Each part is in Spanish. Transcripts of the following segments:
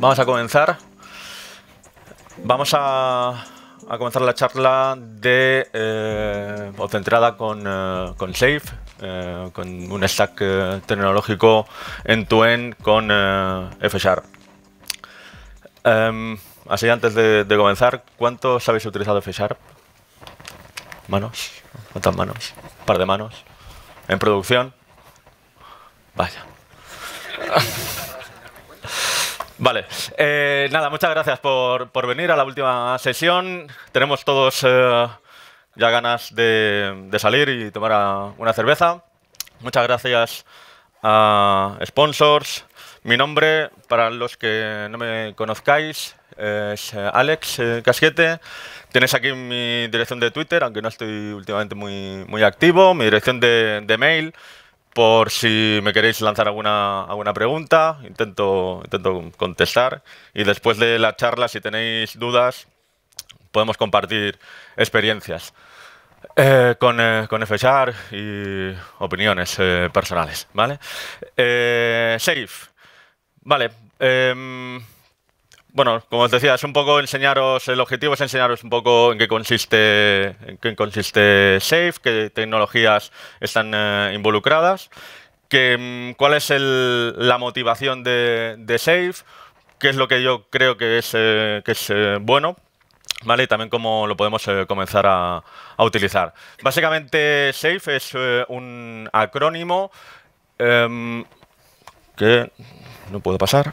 vamos a comenzar. Vamos a, comenzar la charla de eh, con, eh, con Safe, eh, con un stack eh, tecnológico en tu end con Fsharp em, así, antes de, comenzar, ¿cuántos habéis utilizado F-Sharp? manos? ¿Un par de manos? ¿En producción? Vaya. Vale, eh, nada, muchas gracias por, por, venir a la última sesión. Tenemos todos eh, ya ganas de, de, salir y tomar una cerveza. Muchas gracias a sponsors. Mi nombre, para los que no me conozcáis, es eh, Alex Casquete. Tenéis aquí mi dirección de Twitter, aunque no estoy últimamente muy, muy activo, mi dirección de, de mail por si me queréis lanzar alguna, alguna pregunta, intento, intento contestar. Y después de la charla, si tenéis dudas, podemos compartir experiencias eh, con, eh, FSR y opiniones eh, personales. ¿vale? safe. Vale. Em, bueno, como os decía, es un poco enseñaros, el objetivo es enseñaros un poco en qué consiste, en qué consiste Safe, qué tecnologías están eh, involucradas, mm, cuál es la motivación de, Safe, qué es lo que yo creo que es, eh, eh, bueno, ¿vale? Y también cómo lo podemos comenzar a, a, utilizar. Básicamente Safe es un acrónimo em, que no puedo pasar.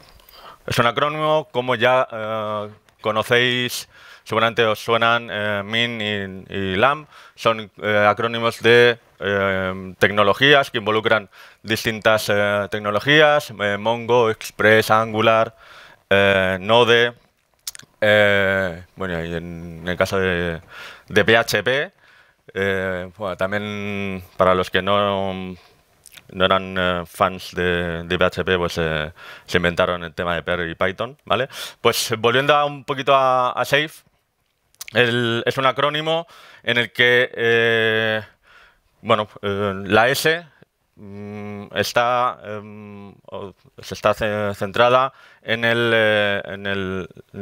Es un acrónimo, como ya eh, conocéis, seguramente os suenan eh, MIN y, LAM, son eh, acrónimos de tecnologías que involucran distintas tecnologías, Mongo, Express, Angular, Node, bueno, y en, el caso de, PHP, también para los que no no eran eh, fans de, PHP, pues eh, se inventaron el tema de Perl y Python, ¿vale? Pues volviendo un poquito a, SAFE, es un acrónimo en el que, eh, bueno, la S mm, está, em, se está centrada en el, en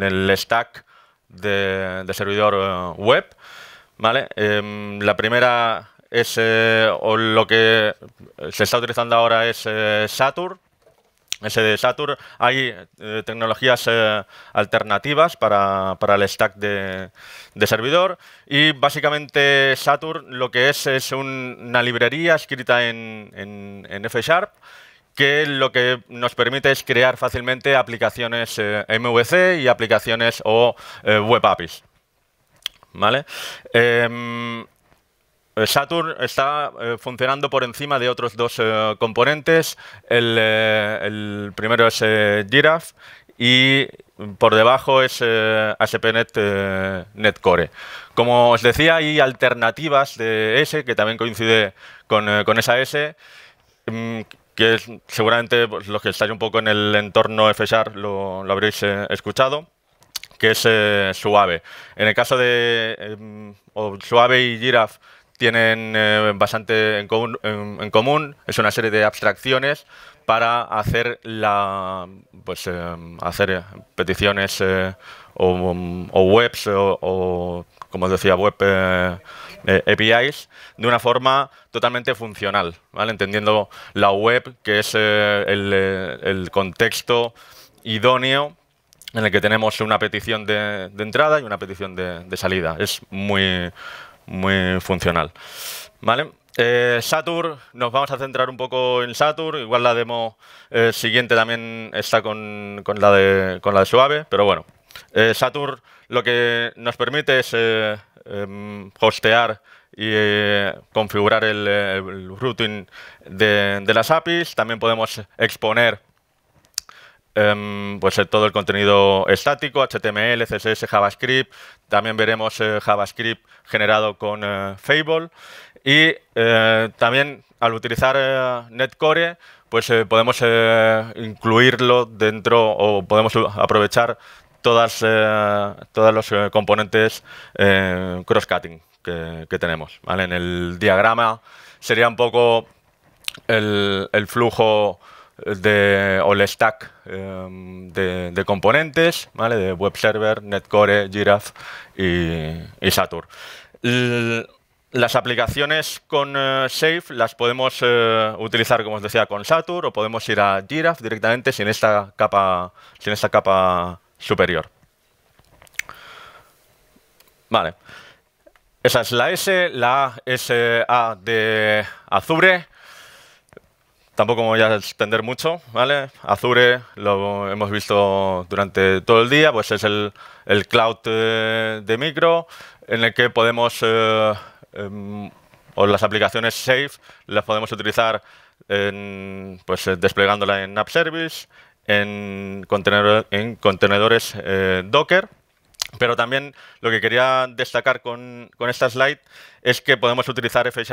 el, stack de, de, servidor web, ¿vale? Em, la primera es o lo que se está utilizando ahora es SATUR eh, Saturn. Ese de Saturn, hay eh, tecnologías eh, alternativas para, el stack de, servidor y básicamente SATUR lo que es es una librería escrita en, en, F Sharp que lo que nos permite es crear fácilmente aplicaciones MVC y aplicaciones o web APIs. ¿Vale? Em, eh, Saturn está eh, funcionando por encima de otros dos eh, componentes. El, primero es Giraffe y por debajo es ASP.NET Core Como os decía, hay alternativas de S, que también coincide con, esa S, mm, que es, seguramente pues, los que estáis un poco en el entorno FSR lo, lo habréis escuchado que es suave. En el caso de suave y Giraffe tienen eh, bastante en, común. Es una serie de abstracciones para hacer la pues eh, hacer eh, peticiones o, webs o, como decía web APIs de una forma totalmente funcional, ¿vale? entendiendo la web que es el, contexto idóneo en el que tenemos una petición de, entrada y una petición de, de, salida. Es muy, muy funcional. ¿Vale? Eh, Satur, nos vamos a centrar un poco en Satur, igual la demo eh, siguiente también está con, la de, con la Suave, pero bueno. Eh, Satur lo que nos permite es em, hostear y configurar el, routing de, las APIs, también podemos exponer Em, pues eh, todo el contenido estático, HTML, CSS, JavaScript. También veremos eh, JavaScript generado con eh, Fable. Y también al utilizar Netcore, pues podemos incluirlo dentro o podemos aprovechar todas, todos los componentes cross-cutting que, tenemos. En el diagrama sería un poco el flujo de el stack em, de, componentes, De web server, netcore, Giraffe y, Satur. las aplicaciones con eh, Safe las podemos eh, utilizar, como os decía, con Satur o podemos ir a Giraffe directamente sin esta capa, sin esta capa superior. Vale. Esa es la S, la A A de Azure. Tampoco me voy a extender mucho, ¿vale? Azure lo hemos visto durante todo el día, pues es el, cloud de micro en el que podemos, eh, em, o las aplicaciones Safe, las podemos utilizar pues, eh, desplegándola en App Service, en, en contenedores eh, Docker, pero también lo que quería destacar con, con, esta slide es que podemos utilizar F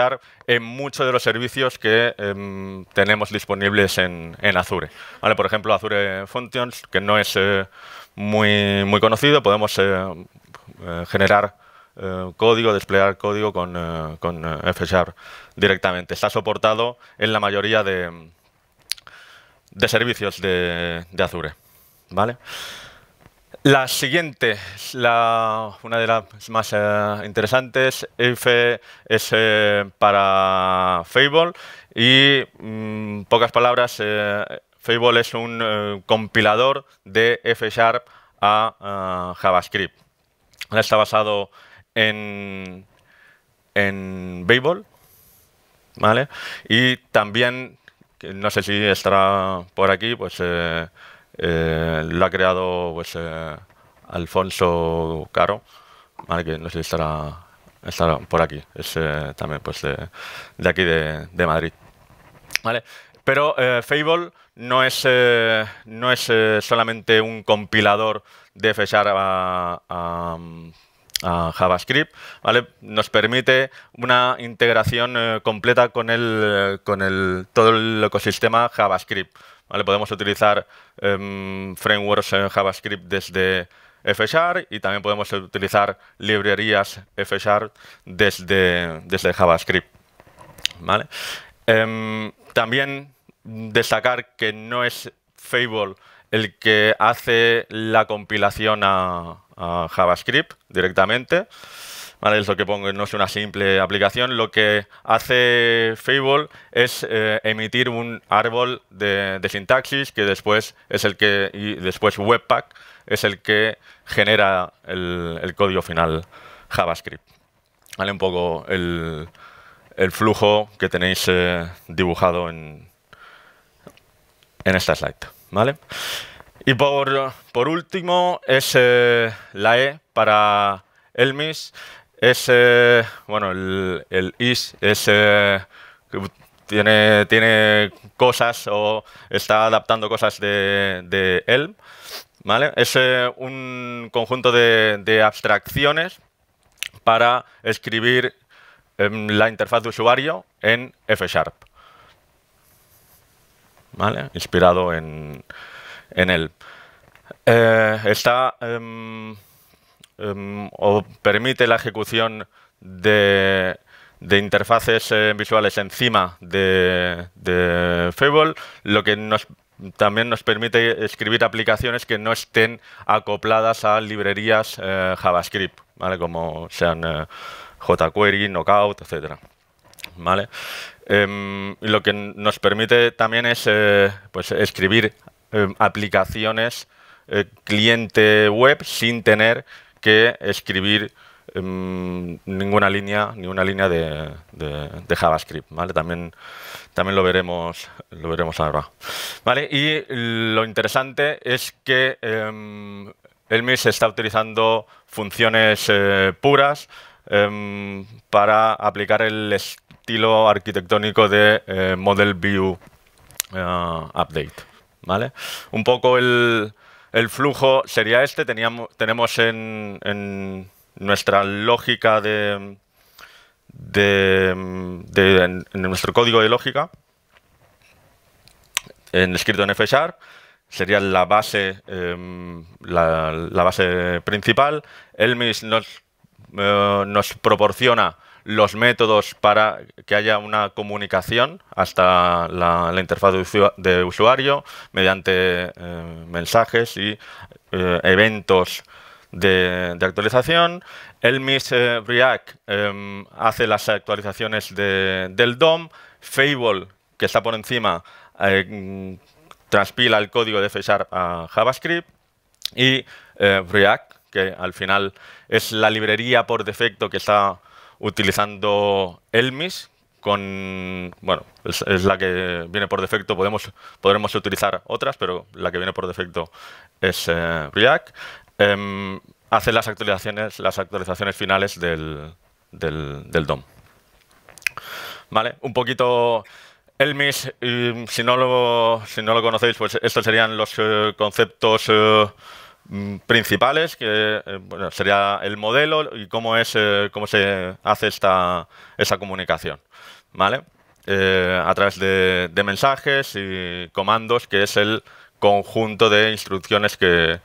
en muchos de los servicios que em, tenemos disponibles en, en Azure. Por ejemplo, Azure Functions, que no es eh, muy, conocido, podemos eh, eh, generar código, desplegar código con, con directamente. Está soportado en la mayoría de, de servicios de, de Azure. ¿Vale? La siguiente, la, una de las más eh, interesantes, F es eh, para Fable y, en mm, pocas palabras, eh, Fable es un compilador de F Sharp a JavaScript. Está basado en, en Fable ¿vale? y también, no sé si estará por aquí, pues eh, lo ha creado pues eh, Alfonso Caro, que no sé si estará, estará por aquí, es eh, también pues de, aquí de, Madrid. ¿Vale? Pero Fable no es, no es solamente un compilador de fechar a, a, JavaScript, ¿vale? Nos permite una integración completa con el, con el, todo el ecosistema JavaScript. Podemos utilizar em, frameworks en JavaScript desde F y también podemos utilizar librerías F desde, JavaScript. Em, también destacar que no es Fable el que hace la compilación a JavaScript directamente, lo que pongo, no es una simple aplicación. Lo que hace Fable es eh, emitir un árbol de, sintaxis que después es el que, y después Webpack es el que genera el, código final JavaScript. ¿Vale? Un poco el, flujo que tenéis eh, dibujado en, en esta slide. ¿Vale? Y por, último es eh, la E para Elmis es, bueno, el, is tiene, tiene cosas o está adaptando cosas de, de Elm. ¿vale? Es un conjunto de, abstracciones para escribir em, la interfaz de usuario en F Sharp. ¿Vale? Inspirado en, en Elm. Eh, está em, Em, o permite la ejecución de, interfaces eh, visuales encima de, Fable, lo que también nos permite escribir aplicaciones que no estén acopladas a librerías eh, JavaScript, como sean eh, jQuery, Knockout, etc. ¿Vale? Em, lo que nos permite también es pues, escribir em, aplicaciones cliente web sin tener que escribir em, ninguna línea, ni una línea de, JavaScript, ¿vale? También, también lo veremos, lo veremos ahora. ¿Vale? Y lo interesante es que em, Elmis está utilizando funciones eh, puras em, para aplicar el estilo arquitectónico de eh, Model View eh, Update. ¿vale? Un poco el, el flujo sería este. Teníamos, tenemos en, nuestra lógica de, de, en, nuestro código de lógica, en escrito en F sería la base, em, la, base principal. Elmis nos, eh, nos proporciona los métodos para que haya una comunicación hasta la, interfaz de, usuario mediante eh, mensajes y eh, eventos de, actualización. El miss eh, React em, hace las actualizaciones del DOM. Fable, que está por encima, transpila el código de fesar a JavaScript. Y React, que al final es la librería por defecto que está utilizando Elmis con, bueno, es, la que viene por defecto, podemos, podremos utilizar otras, pero la que viene por defecto es eh, React. Em, hace las actualizaciones, las actualizaciones finales del, del, del DOM. Vale, un poquito Elmis, si no lo, si no lo conocéis, pues estos serían los eh, conceptos eh, Mm, principales, que eh, bueno, sería el modelo y cómo, es, eh, cómo se hace esta, esa comunicación, ¿vale? Eh, a través de, mensajes y comandos, que es el conjunto de instrucciones que,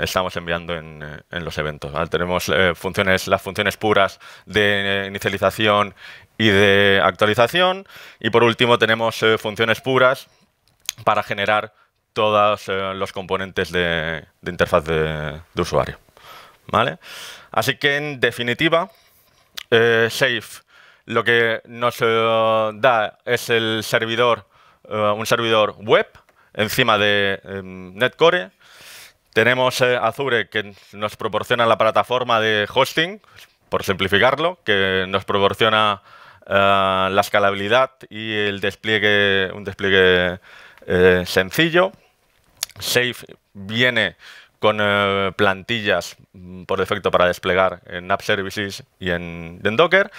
estamos enviando en, los eventos. Tenemos funciones, las funciones puras de inicialización y de actualización, y por último tenemos funciones puras para generar todos eh, los componentes de, interfaz de, usuario. ¿Vale? Así que, en definitiva, eh, Safe lo que nos eh, da es el servidor, un servidor web encima de em, Netcore. Tenemos Azure que nos proporciona la plataforma de hosting, por simplificarlo, que nos proporciona la escalabilidad y el despliegue, un despliegue sencillo. Safe viene con eh, plantillas mm, por defecto para desplegar en App Services y en, Docker.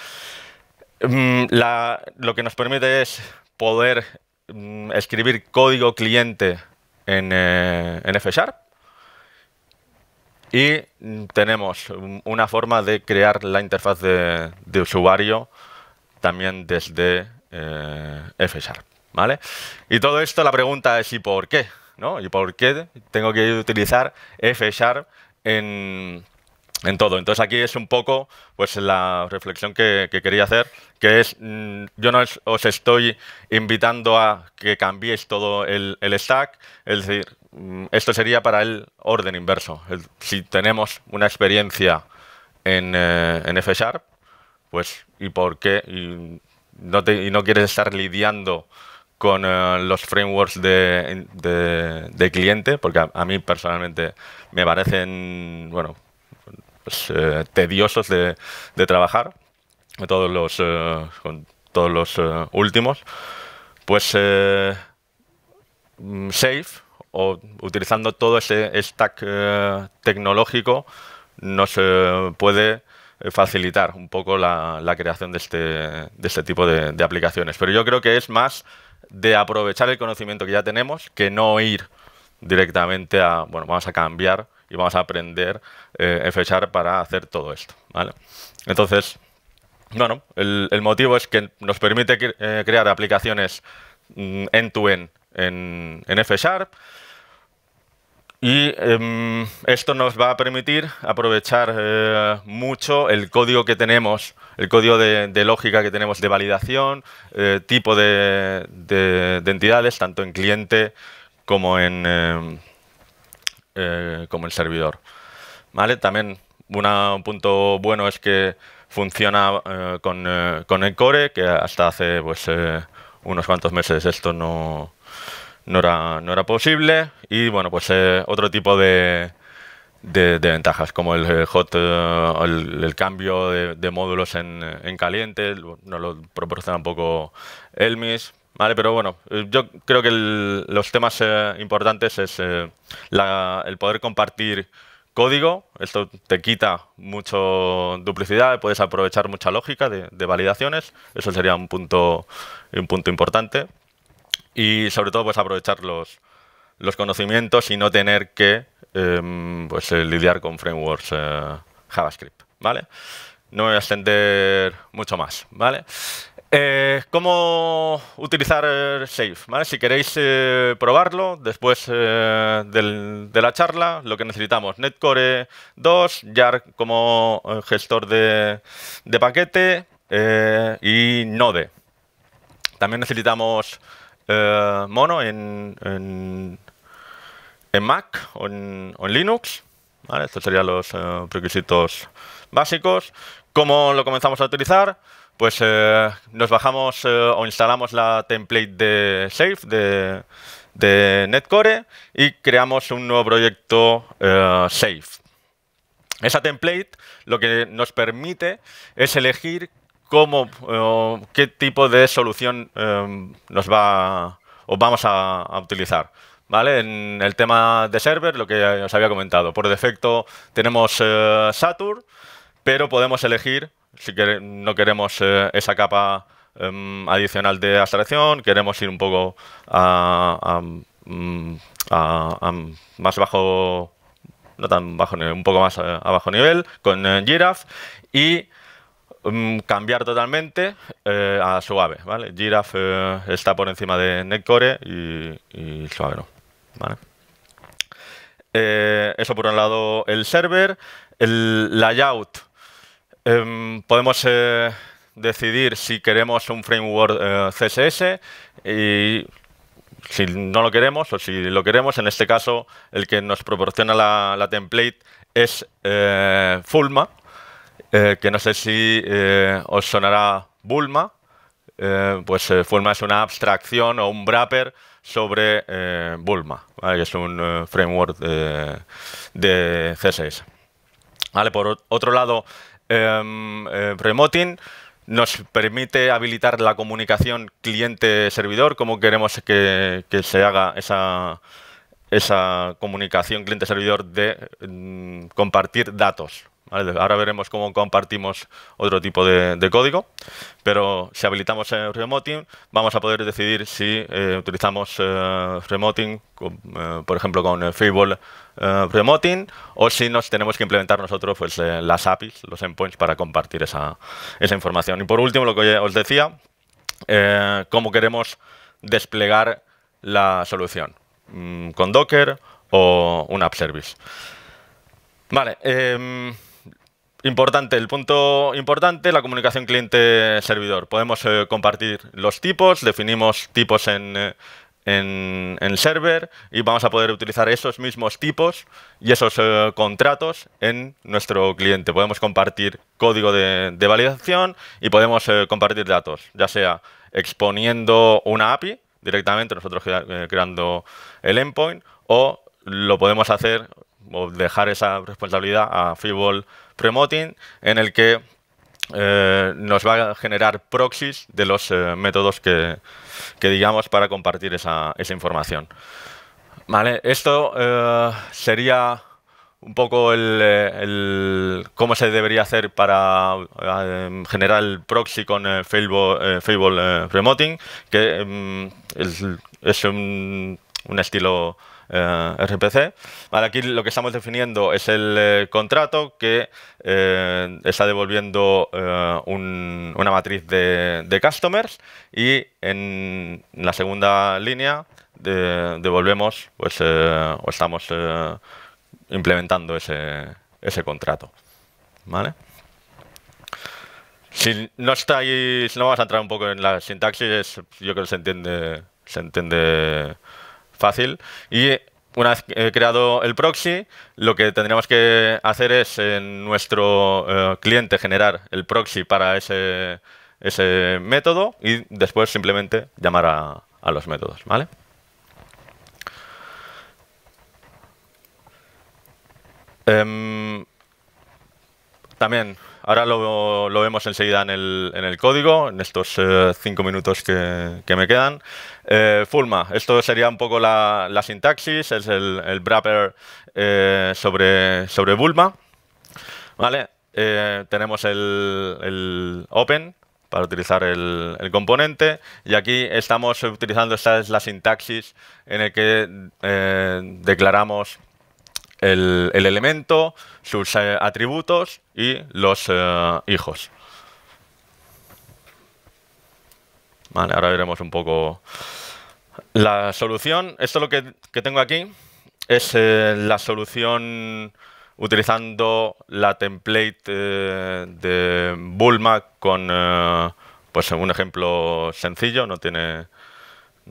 Mm, lo que nos permite es poder mm, escribir código cliente en, eh, F Y tenemos una forma de crear la interfaz de, usuario también desde eh, F ¿vale? Y todo esto, la pregunta es ¿y por qué? ¿Y por qué tengo que utilizar F en, todo? Entonces aquí es un poco pues, la reflexión que, quería hacer, que es, mm, yo no os estoy invitando a que cambiéis todo el, stack, es decir, mm, esto sería para el orden inverso. si tenemos una experiencia en, eh, F pues, ¿y por qué? no, te, y no quieres estar lidiando con eh, los frameworks de, de, cliente, porque a, mí personalmente me parecen, bueno, pues, eh, tediosos de, trabajar, todos los, eh, con todos los últimos, pues Safe, o utilizando todo ese stack tecnológico, nos puede facilitar un poco la, la creación de este, de este tipo de, aplicaciones. Pero yo creo que es más de aprovechar el conocimiento que ya tenemos, que no ir directamente a, bueno, vamos a cambiar y vamos a aprender eh, sharp para hacer todo esto, ¿vale? Entonces, bueno, el, motivo es que nos permite eh, crear aplicaciones mm, end-to-end en, en f y em, esto nos va a permitir aprovechar eh, mucho el código que tenemos el código de, lógica que tenemos de validación, eh, tipo de, entidades, tanto en cliente como en, eh, eh, como en servidor. ¿Vale? También un punto bueno es que funciona con, con, el core, que hasta hace pues, unos cuantos meses esto no, era, no era posible. Y bueno, pues otro tipo de, de, ventajas, como el eh, hot, eh, el, el cambio de, módulos en, en, caliente, nos lo proporciona un poco Elmis. Vale, pero bueno, eh, yo creo que los temas importantes es el poder compartir código. Esto te quita mucho duplicidad, puedes aprovechar mucha lógica de, validaciones. Eso sería un punto, un punto importante. Y sobre todo, pues aprovechar los, los conocimientos y no tener que em, pues, eh, lidiar con frameworks eh, JavaScript, ¿vale? No voy a extender mucho más, ¿vale? Eh, ¿Cómo utilizar Safe? ¿vale? Si queréis probarlo, después de la charla, lo que necesitamos, Netcore 2, JAR como gestor de, paquete y Node. También necesitamos Mono en en Mac o en, Linux. Estos serían los eh, requisitos básicos. ¿Cómo lo comenzamos a utilizar? Pues eh, nos bajamos eh, o instalamos la template de Safe de, de Netcore y creamos un nuevo proyecto Safe. Esa template lo que nos permite es elegir cómo, qué tipo de solución nos va a os vamos a, utilizar. ¿Vale? En el tema de server, lo que os había comentado. Por defecto tenemos eh, SATURN, pero podemos elegir si no queremos eh, esa capa em, adicional de abstracción, queremos ir un poco mm, más bajo, no tan bajo, un poco más eh, a, bajo nivel con Giraffe y Mm, cambiar totalmente eh, a suave, ¿vale? Giraffe eh, está por encima de Netcore y, y suave eh, eso por un lado el server, el layout. Em, podemos decidir si queremos un framework CSS y si no lo queremos o si lo queremos, en este caso el que nos proporciona la, la template es Fulma, eh, que no sé si eh, os sonará Bulma. Eh, pues forma es una abstracción o un wrapper sobre Bulma, que es un framework de, css c Vale, por otro lado, em, Remoting nos permite habilitar la comunicación cliente-servidor, como queremos que, se haga esa, esa comunicación cliente-servidor de mm, compartir datos. Ahora veremos cómo compartimos otro tipo de, código, pero si habilitamos el remoting, vamos a poder decidir si eh, utilizamos eh, remoting, eh, por ejemplo, con Fable Remoting, o si nos tenemos que implementar nosotros pues, las APIs, los endpoints, para compartir esa, información. Y por último, lo que os decía, cómo queremos desplegar la solución, mm, con Docker o un app service. Vale, em, Importante, el punto importante, la comunicación cliente-servidor. Podemos eh, compartir los tipos, definimos tipos eh, en, en, server y vamos a poder utilizar esos mismos tipos y esos eh, contratos en nuestro cliente. Podemos compartir código de, validación y podemos compartir datos, ya sea exponiendo una API directamente, nosotros creando el endpoint, o lo podemos hacer o dejar esa responsabilidad a FIBOL promoting, en el que eh, nos va a generar proxies de los eh, métodos que, digamos para compartir esa, información. Vale, esto eh, sería un poco el, cómo se debería hacer para generar el proxy con Fable, Promoting, Remoting, que mm, es un estilo eh, RPC. aquí lo que estamos definiendo es el eh, contrato que eh, está devolviendo una matriz de, customers y en la segunda línea devolvemos pues, o estamos implementando ese, contrato. Si no estáis, no vamos a entrar un poco en la sintaxis, yo creo que se entiende, se entiende fácil. Y una vez creado el proxy, lo que tendríamos que hacer es en nuestro eh, cliente generar el proxy para ese, ese método y después simplemente llamar a, los métodos, ¿vale? Em, también, ahora lo, vemos enseguida en el, código, en estos eh, cinco minutos que, me quedan. Eh, Fulma, esto sería un poco la, sintaxis, es el, wrapper eh, sobre, sobre Bulma. ¿Vale? tenemos el, open, para utilizar el, componente. Y aquí estamos utilizando, esta es la sintaxis en el que declaramos el, elemento, sus eh, atributos y los eh, hijos. Vale, ahora veremos un poco la solución. Esto lo que, tengo aquí es eh, la solución utilizando la template de Bulma con pues un ejemplo sencillo, no tiene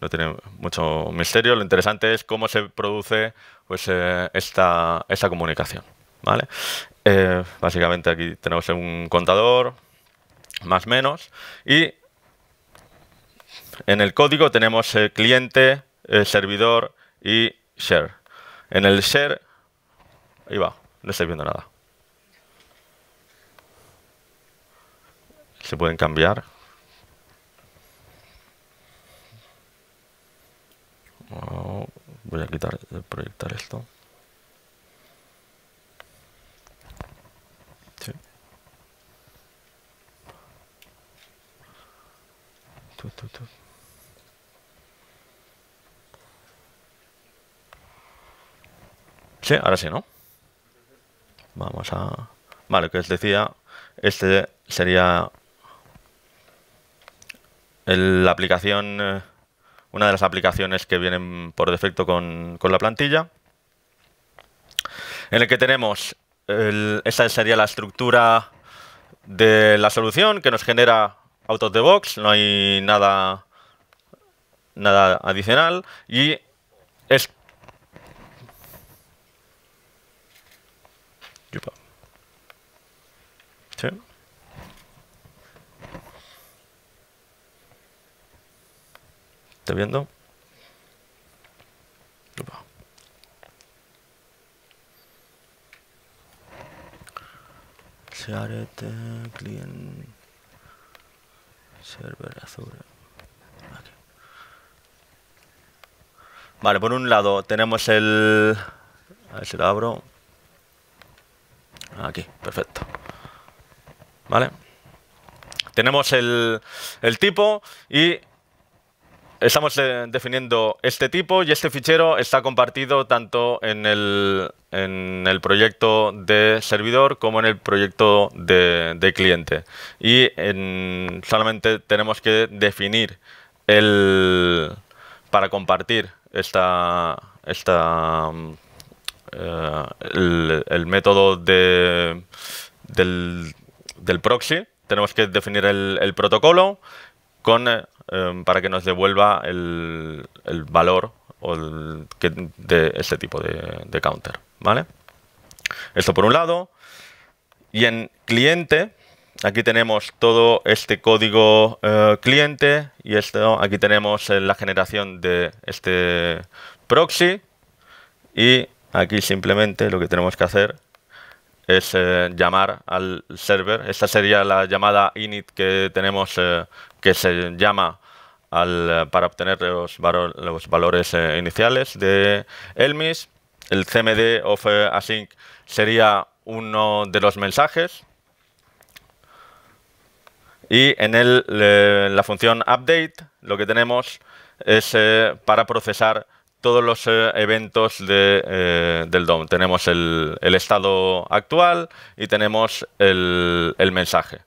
no tiene mucho misterio. Lo interesante es cómo se produce pues, eh, esta, comunicación. ¿vale? Eh, básicamente aquí tenemos un contador, más menos, y en el código tenemos el eh, cliente, el servidor y share. En el share, ahí va, no estoy viendo nada. Se pueden cambiar. Voy a quitar eh, proyectar esto. Sí. Sí, ahora sí, ¿no? Vamos a... Vale, que os decía, este sería la aplicación eh, una de las aplicaciones que vienen por defecto con, la plantilla, en el que tenemos, esa sería la estructura de la solución que nos genera out box, no hay nada, nada adicional y es... está viendo? Este vale. por un lado tenemos el... A ver si lo abro. Aquí, perfecto. Vale. Tenemos el, el tipo y estamos eh, definiendo este tipo y este fichero está compartido tanto en el, en el proyecto de servidor como en el proyecto de, cliente. Y solamente tenemos que definir el para compartir esta, esta mm, eh, el, método de, del, proxy. Tenemos que definir el protocolo con eh, Em, para que nos devuelva el, valor o que, de este tipo de, counter. ¿Vale? Esto por un lado. Y en cliente, aquí tenemos todo este código eh, cliente y esto, aquí tenemos eh, la generación de este proxy y aquí simplemente lo que tenemos que hacer es eh, llamar al server. Esta sería la llamada init que tenemos eh, que se llama al, eh, para obtener los, los valores iniciales de Elmis. El cmd of async sería uno de los mensajes. Y en el, la función update lo que tenemos es para procesar todos los eh, eventos eh, del DOM. Tenemos el, estado actual y tenemos el, mensaje.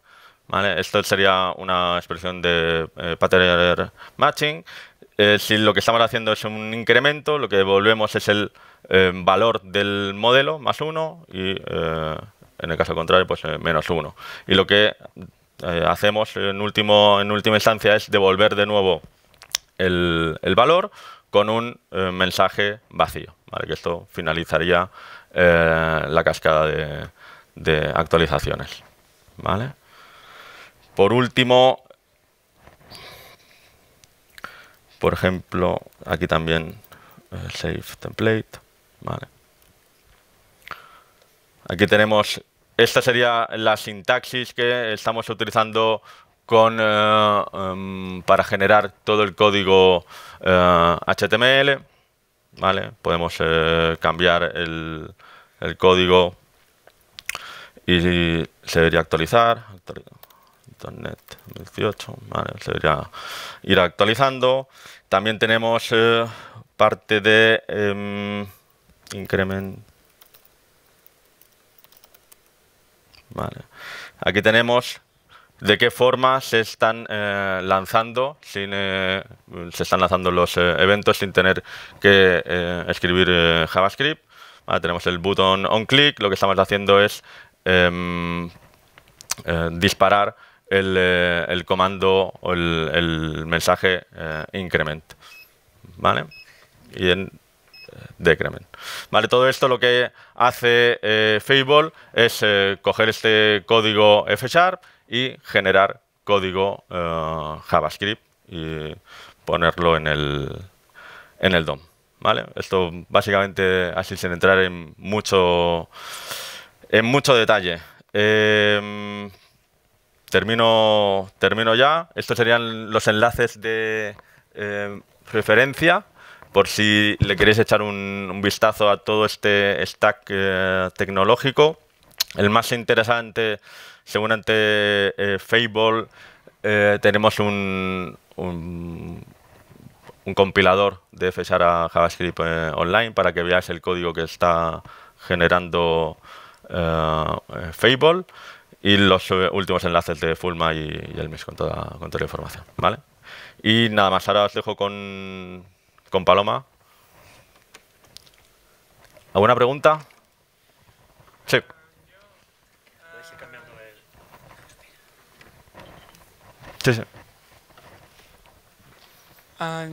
¿vale? Esto sería una expresión de eh, pattern matching. si lo que estamos haciendo es un incremento, lo que devolvemos es el valor del modelo más uno y en el caso contrario, pues menos uno. Y lo que hacemos en, último, en última instancia es devolver de nuevo el, valor con un eh, mensaje vacío. Que esto finalizaría eh, la cascada de, actualizaciones. Por último, por ejemplo, aquí también eh, save template. Aquí tenemos, esta sería la sintaxis que estamos utilizando con, eh, em, para generar todo el código HTML. Eh, ¿vale? Podemos eh, cambiar el, código y se debería actualizar. Internet 2018, se debería ir actualizando. También tenemos parte de em, increment. Aquí tenemos ¿De qué forma se están eh, lanzando eh, se están lanzando los eh, eventos sin tener que escribir JavaScript? Ah, tenemos el botón on click, lo que estamos haciendo es em, disparar el, comando o el, mensaje increment. ¿Vale? Y en decrement. Vale, todo esto lo que hace Fable es coger este código F y generar código eh, JavaScript y ponerlo en el, en el DOM. ¿vale? Esto básicamente así sin entrar en mucho, en mucho detalle. Em, termino, termino ya. Estos serían los enlaces de em, referencia por si le queréis echar un, vistazo a todo este stack eh, tecnológico. El más interesante según ante eh, Fable, eh, tenemos un, compilador de Fshara a JavaScript eh, online para que veáis el código que está generando Fable y los últimos enlaces de Fulma y, el MIS con toda, la información. ¿vale? Y nada más, ahora os dejo con, con Paloma. ¿Alguna pregunta? Sí. Este ah,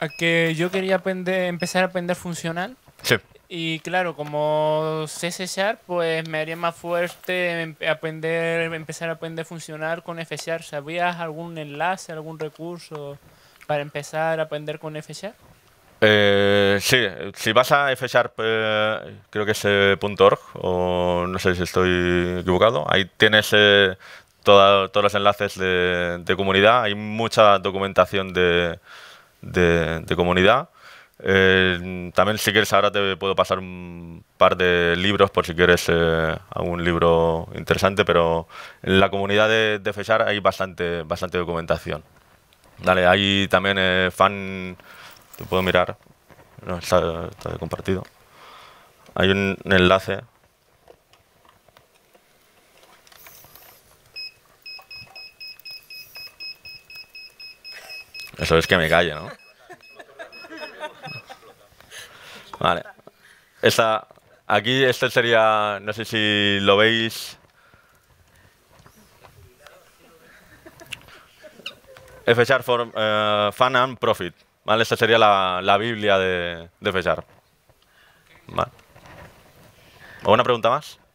a, que yo quería aprender, empezar a aprender funcional. Sí. Y claro, como sé Sharp, pues me haría más fuerte em, aprender, empezar a aprender a funcionar con F Sharp. ¿Sabías algún enlace, algún recurso para empezar a aprender con F eh, sí, si vas a fsharp, eh, creo que es eh, o no sé si estoy equivocado, ahí tienes todos los enlaces de, comunidad. Hay mucha documentación de, comunidad. Eh, también si quieres ahora te puedo pasar un par de libros por si quieres eh, algún libro interesante, pero en la comunidad de, Fechar hay bastante, bastante documentación. Dale, hay también eh, fan, te puedo mirar, está compartido. Hay un enlace Eso es que me calle, ¿no? Vale. Esta, aquí este sería, no sé si lo veis. F for eh, Fan and Profit. ¿Vale? Esta sería la, la Biblia de, de F Vale. una pregunta más?